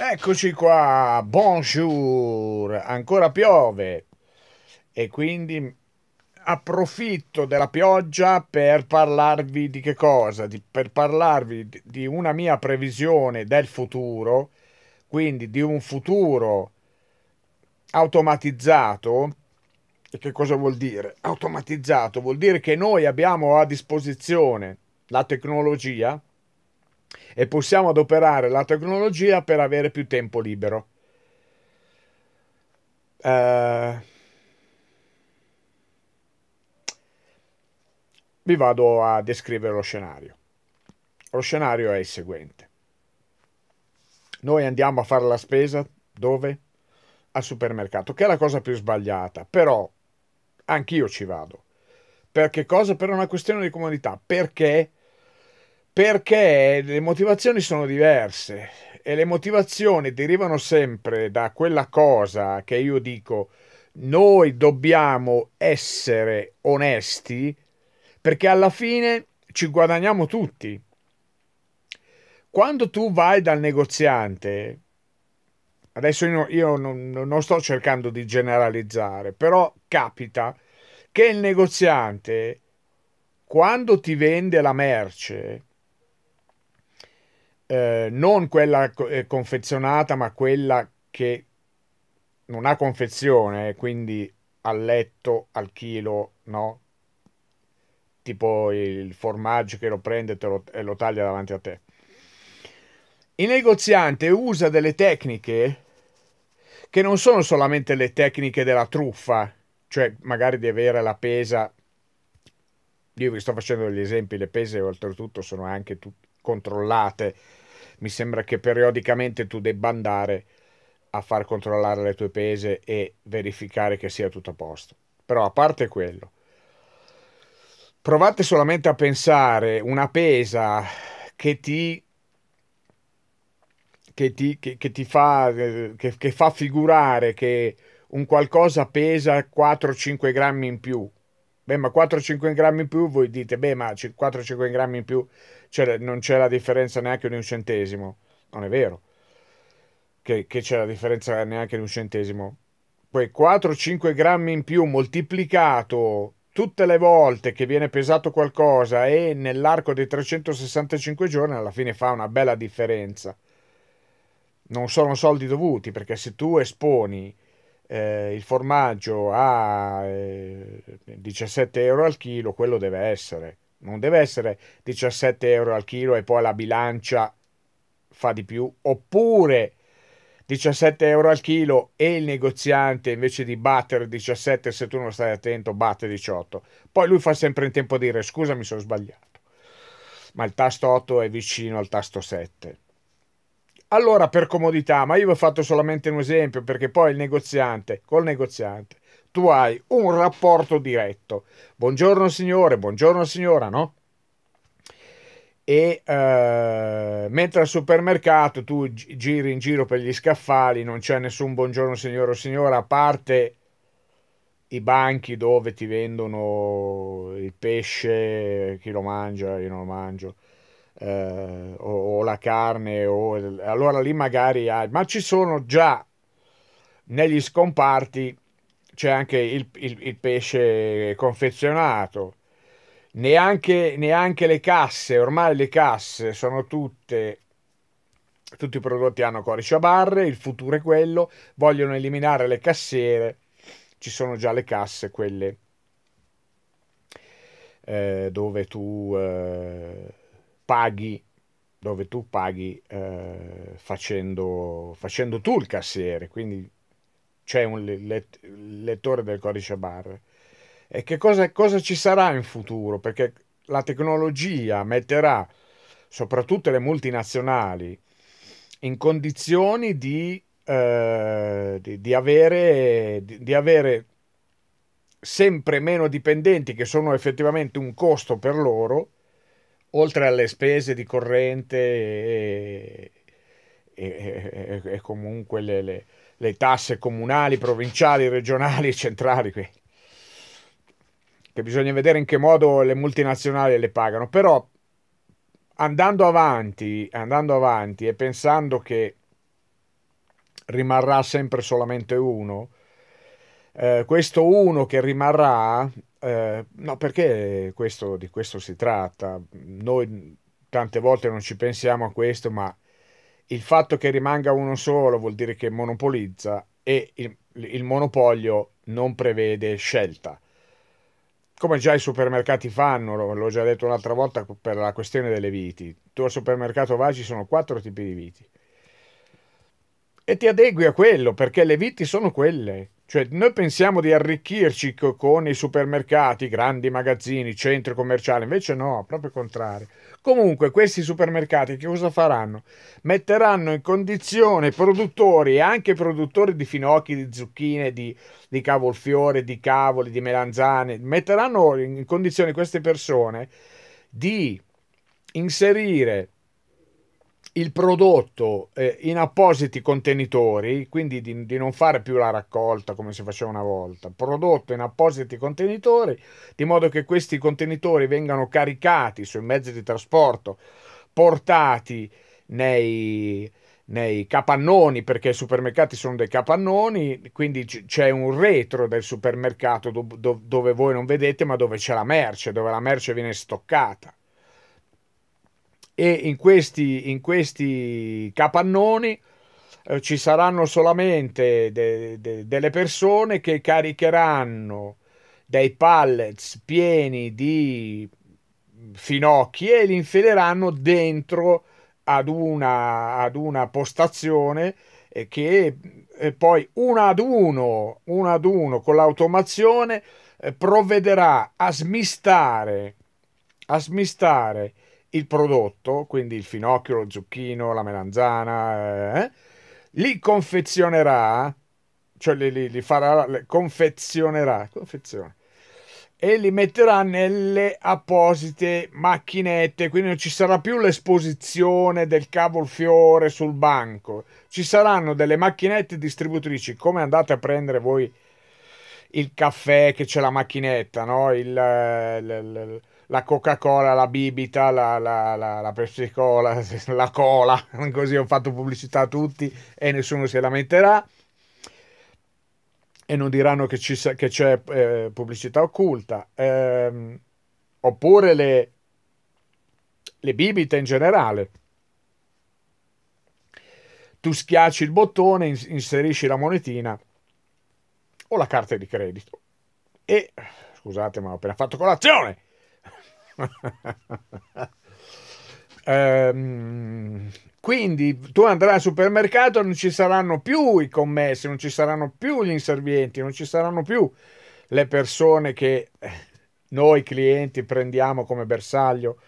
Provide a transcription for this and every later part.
Eccoci qua, bonjour, ancora piove e quindi approfitto della pioggia per parlarvi di che cosa? Di, per parlarvi di una mia previsione del futuro, quindi di un futuro automatizzato. E che cosa vuol dire? Automatizzato vuol dire che noi abbiamo a disposizione la tecnologia e possiamo adoperare la tecnologia per avere più tempo libero. Eh, vi vado a descrivere lo scenario. Lo scenario è il seguente. Noi andiamo a fare la spesa dove? Al supermercato, che è la cosa più sbagliata, però anch'io ci vado. Perché cosa? Per una questione di comodità. Perché? perché le motivazioni sono diverse e le motivazioni derivano sempre da quella cosa che io dico noi dobbiamo essere onesti perché alla fine ci guadagniamo tutti. Quando tu vai dal negoziante, adesso io, io non, non sto cercando di generalizzare, però capita che il negoziante, quando ti vende la merce, eh, non quella eh, confezionata, ma quella che non ha confezione, eh, quindi al letto, al chilo, no? Tipo il formaggio che lo prende lo, e lo taglia davanti a te. Il negoziante usa delle tecniche che non sono solamente le tecniche della truffa, cioè magari di avere la pesa. Io vi sto facendo degli esempi, le pese oltretutto sono anche controllate mi sembra che periodicamente tu debba andare a far controllare le tue pese e verificare che sia tutto a posto. Però a parte quello, provate solamente a pensare una pesa che ti che ti, che, che ti fa, che, che, fa figurare che un qualcosa pesa 4-5 grammi in più. Beh, ma 4-5 grammi in più voi dite, beh, ma 4-5 grammi in più cioè, non c'è la differenza neanche di un centesimo. Non è vero che, che c'è la differenza neanche di un centesimo. Poi 4-5 grammi in più moltiplicato tutte le volte che viene pesato qualcosa e nell'arco dei 365 giorni alla fine fa una bella differenza. Non sono soldi dovuti perché se tu esponi eh, il formaggio a eh, 17 euro al chilo, quello deve essere non deve essere 17 euro al chilo e poi la bilancia fa di più, oppure 17 euro al chilo e il negoziante invece di battere 17 se tu non stai attento batte 18. Poi lui fa sempre in tempo a dire scusa mi sono sbagliato, ma il tasto 8 è vicino al tasto 7. Allora per comodità, ma io vi ho fatto solamente un esempio perché poi il negoziante, col negoziante, tu hai un rapporto diretto. Buongiorno signore, buongiorno signora, no? E eh, mentre al supermercato tu giri in giro per gli scaffali, non c'è nessun buongiorno signore o signora, a parte i banchi dove ti vendono il pesce, chi lo mangia, io non lo mangio. Eh, o, o, la carne, o, allora lì magari hai, ma ci sono già negli scomparti c'è anche il, il, il pesce confezionato. Neanche, neanche, le casse, ormai le casse sono tutte, tutti i prodotti hanno codice a barre, il futuro è quello, vogliono eliminare le cassiere, ci sono già le casse, quelle eh, dove tu eh, paghi, dove tu paghi eh, facendo, facendo tu il cassiere, quindi c'è un let, lettore del codice barre. E che cosa, cosa ci sarà in futuro? Perché la tecnologia metterà soprattutto le multinazionali in condizioni di, eh, di, di, avere, di, avere, sempre meno dipendenti che sono effettivamente un costo per loro, oltre alle spese di corrente e, e, e, comunque le, le le tasse comunali, provinciali, regionali e centrali qui. Che bisogna vedere in che modo le multinazionali le pagano, però andando avanti, andando avanti e pensando che rimarrà sempre solamente uno, eh, questo uno che rimarrà, eh, no perché questo, di questo si tratta, noi tante volte non ci pensiamo a questo, ma il fatto che rimanga uno solo vuol dire che monopolizza e il, il monopolio non prevede scelta. Come già i supermercati fanno, l'ho già detto un'altra volta per la questione delle viti. Tu al supermercato vai, ci sono quattro tipi di viti. E ti adegui a quello, perché le viti sono quelle. Cioè, noi pensiamo di arricchirci con i supermercati, grandi magazzini, centri commerciali, invece no, proprio contrario. Comunque, questi supermercati che cosa faranno? Metteranno in condizione produttori e anche produttori di finocchi, di zucchine, di, di cavolfiore, di cavoli, di melanzane, metteranno in condizione queste persone di inserire il prodotto eh, in appositi contenitori, quindi di, di, non fare più la raccolta come si faceva una volta, prodotto in appositi contenitori, di modo che questi contenitori vengano caricati sui mezzi di trasporto, portati nei, nei capannoni, perché i supermercati sono dei capannoni, quindi c'è un retro del supermercato do, do, dove voi non vedete, ma dove c'è la merce, dove la merce viene stoccata e in questi, in questi capannoni eh, ci saranno solamente de, de, delle persone che caricheranno dei pallets pieni di finocchi e li infileranno dentro ad una, ad una postazione eh, che eh, poi uno ad uno, uno ad uno con l'automazione eh, provvederà a smistare, a smistare il prodotto, quindi il finocchio, lo zucchino, la melanzana, eh, eh li confezionerà, cioè li, li, li farà, li confezionerà, confezione, e li metterà nelle apposite macchinette, quindi non ci sarà più l'esposizione del cavolfiore sul banco, ci saranno delle macchinette distributrici, come andate a prendere voi il caffè che c'è la macchinetta, no? il, il, eh, il la Coca-Cola, la bibita, la, la, la, la Pepsi Cola, la cola, così ho fatto pubblicità a tutti e nessuno si lamenterà e non diranno che, c'è eh, pubblicità occulta, eh, oppure le, le bibite in generale. Tu schiacci il bottone, inserisci la monetina o la carta di credito e, scusate ma ho appena fatto colazione, ehm, quindi tu andrai al supermercato, e non ci saranno più i commessi, non ci saranno più gli inservienti, non ci saranno più le persone che eh, noi clienti prendiamo come bersaglio.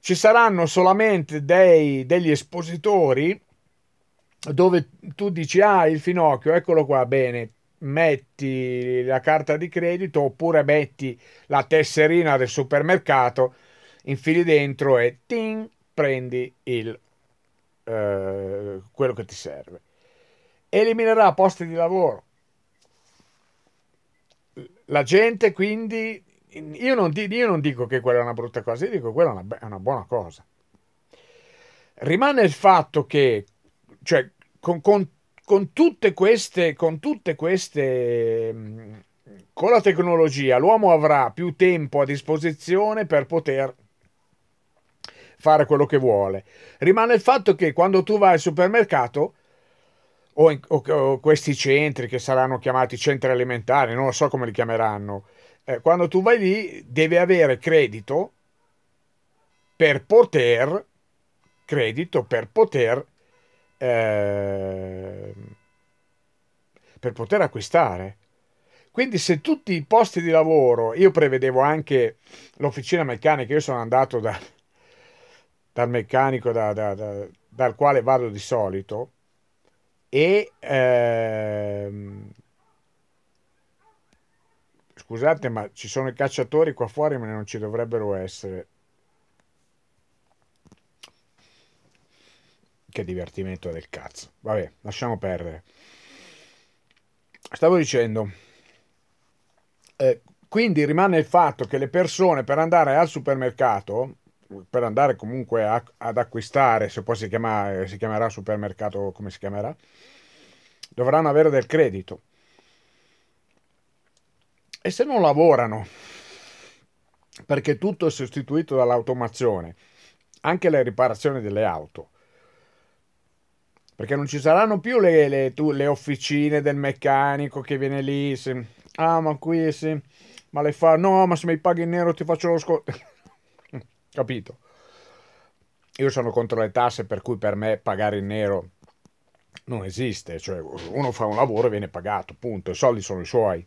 Ci saranno solamente dei, degli espositori dove tu dici ah il finocchio eccolo qua bene metti la carta di credito oppure metti la tesserina del supermercato, infili dentro e ting, prendi il, eh, quello che ti serve. Eliminerà posti di lavoro. La gente quindi, io non, io non dico che quella è una brutta cosa, io dico che quella è una, è una buona cosa. Rimane il fatto che, cioè, con, con con tutte queste, con tutte queste, mm, con la tecnologia l'uomo avrà più tempo a disposizione per poter fare quello che vuole. Rimane il fatto che quando tu vai al supermercato o, in, o, o questi centri che saranno chiamati centri alimentari, non lo so come li chiameranno, eh, quando tu vai lì devi avere credito per poter, credito per poter eh, per poter acquistare. Quindi se tutti i posti di lavoro, io prevedevo anche l'officina meccanica, io sono andato da, dal meccanico da, da, dal quale vado di solito e ehm, scusate ma ci sono i cacciatori qua fuori ma non ci dovrebbero essere che divertimento del cazzo. Vabbè, lasciamo perdere. Stavo dicendo, eh, quindi rimane il fatto che le persone per andare al supermercato, per andare comunque a, ad acquistare, se poi si, chiama, si chiamerà supermercato, come si chiamerà, dovranno avere del credito. E se non lavorano, perché tutto è sostituito dall'automazione, anche le riparazioni delle auto, perché non ci saranno più le, le, tu, le officine del meccanico che viene lì. Se... Ah, ma qui sì. Ma le fa. No, ma se mi paghi in nero ti faccio lo sconto. Capito? Io sono contro le tasse, per cui per me pagare in nero non esiste. Cioè, uno fa un lavoro e viene pagato, punto. I soldi sono i suoi.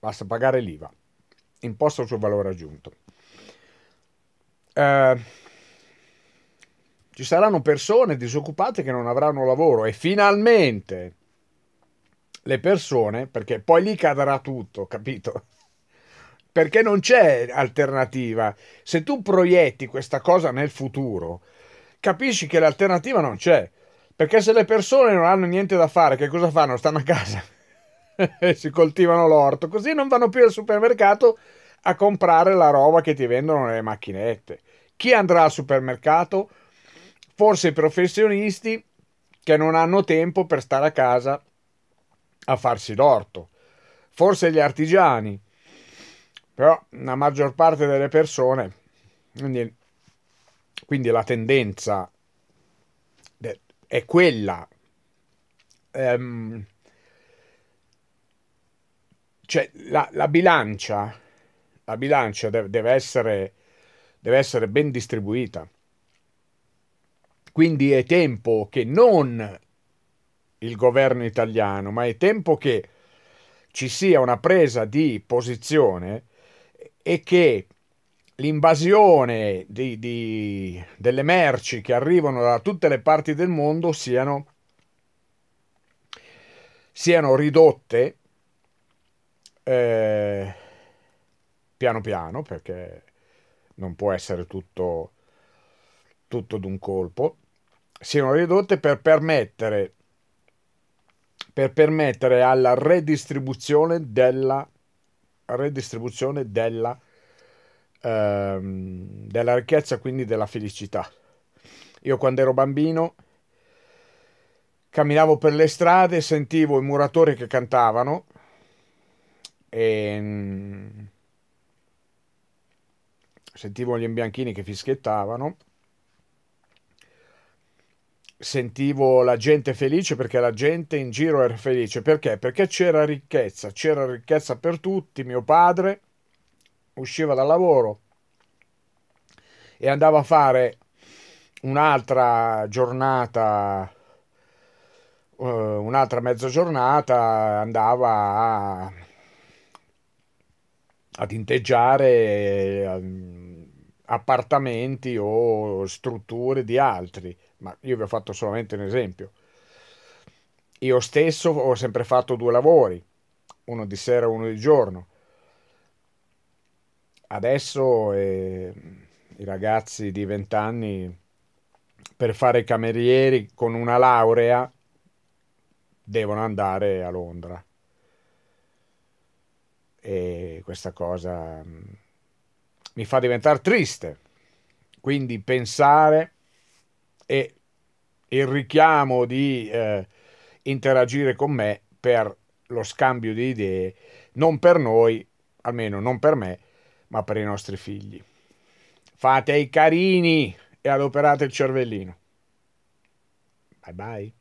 Basta pagare l'IVA, imposta sul valore aggiunto. Eh ci saranno persone disoccupate che non avranno lavoro e finalmente le persone, perché poi lì cadrà tutto, capito? Perché non c'è alternativa. Se tu proietti questa cosa nel futuro, capisci che l'alternativa non c'è. Perché se le persone non hanno niente da fare, che cosa fanno? Stanno a casa, e si coltivano l'orto, così non vanno più al supermercato a comprare la roba che ti vendono nelle macchinette. Chi andrà al supermercato? forse professionisti che non hanno tempo per stare a casa a farsi l'orto, forse gli artigiani, però la maggior parte delle persone, quindi, quindi la tendenza è quella. Um, cioè la, la, bilancia, la bilancia deve, essere, deve essere ben distribuita quindi è tempo che non il governo italiano, ma è tempo che ci sia una presa di posizione e che l'invasione di, di, delle merci che arrivano da tutte le parti del mondo siano, siano ridotte eh, piano piano perché non può essere tutto, tutto d'un colpo siano ridotte per permettere, per permettere alla redistribuzione della, redistribuzione della, ehm, della ricchezza, quindi della felicità. Io quando ero bambino camminavo per le strade, sentivo i muratori che cantavano e mm, sentivo gli imbianchini che fischiettavano sentivo la gente felice perché la gente in giro era felice. Perché? Perché c'era ricchezza, c'era ricchezza per tutti. Mio padre usciva dal lavoro e andava a fare un'altra giornata, eh, un'altra mezzogiornata, andava a, a tinteggiare ehm, appartamenti o strutture di altri ma io vi ho fatto solamente un esempio. Io stesso ho sempre fatto due lavori, uno di sera e uno di giorno. Adesso eh, i ragazzi di 20 anni per fare camerieri con una laurea devono andare a Londra. E questa cosa mm, mi fa diventare triste. Quindi pensare e il richiamo di eh, interagire con me per lo scambio di idee, non per noi, almeno non per me, ma per i nostri figli. Fate i carini e adoperate il cervellino. Bye bye.